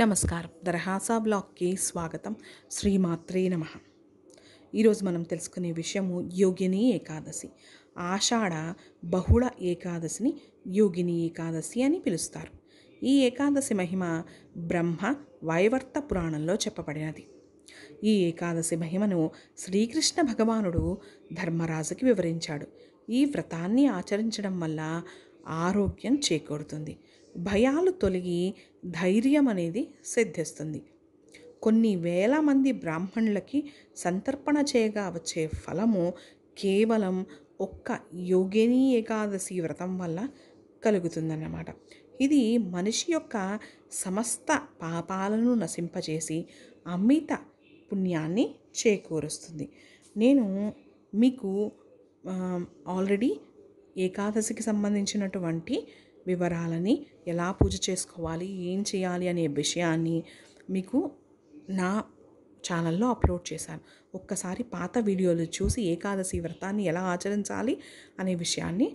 నమస్కారం దరహాసా బ్లాక్కి స్వాగతం శ్రీమాత్రే నమ ఈరోజు మనం తెలుసుకునే విషయము యోగిని ఏకాదశి ఆషాఢ బహుళ ఏకాదశిని యోగిని ఏకాదశి అని పిలుస్తారు ఈ ఏకాదశి మహిమ బ్రహ్మ వైవర్త పురాణంలో చెప్పబడినది ఈ ఏకాదశి మహిమను శ్రీకృష్ణ భగవానుడు ధర్మరాజుకి వివరించాడు ఈ వ్రతాన్ని ఆచరించడం వల్ల ఆరోగ్యం చేకూరుతుంది భయాలు తొలగి ధైర్యం అనేది సిద్ధిస్తుంది కొన్ని వేల మంది బ్రాహ్మణులకి సంతర్పణ చేయగా వచ్చే ఫలము కేవలం ఒక్క యోగిని ఏకాదశి వ్రతం వల్ల కలుగుతుందన్నమాట ఇది మనిషి యొక్క సమస్త పాపాలను నశింపజేసి అమిత పుణ్యాన్ని చేకూరుస్తుంది నేను మీకు ఆల్రెడీ ఏకాదశికి సంబంధించినటువంటి వివరాలని ఎలా పూజ చేసుకోవాలి ఏం చేయాలి అనే విషయాన్ని మీకు నా ఛానల్లో అప్లోడ్ చేశాను ఒక్కసారి పాత వీడియోలు చూసి ఏకాదశి వ్రతాన్ని ఎలా ఆచరించాలి అనే విషయాన్ని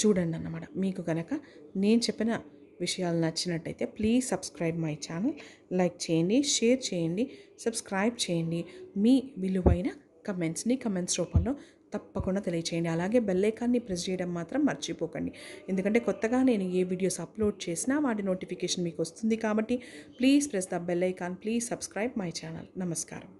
చూడండి అన్నమాట మీకు కనుక నేను చెప్పిన విషయాలు నచ్చినట్టయితే please subscribe my channel like చేయండి షేర్ చేయండి సబ్స్క్రైబ్ చేయండి మీ విలువైన కమెంట్స్ని కమెంట్స్ రూపంలో తప్పకుండా తెలియచేయండి అలాగే బెల్లైకాన్ని ప్రెస్ చేయడం మాత్రం మర్చిపోకండి ఎందుకంటే కొత్తగా నేను ఏ వీడియోస్ అప్లోడ్ చేసినా వాటి నోటిఫికేషన్ మీకు వస్తుంది కాబట్టి please press the bell icon please subscribe my channel నమస్కారం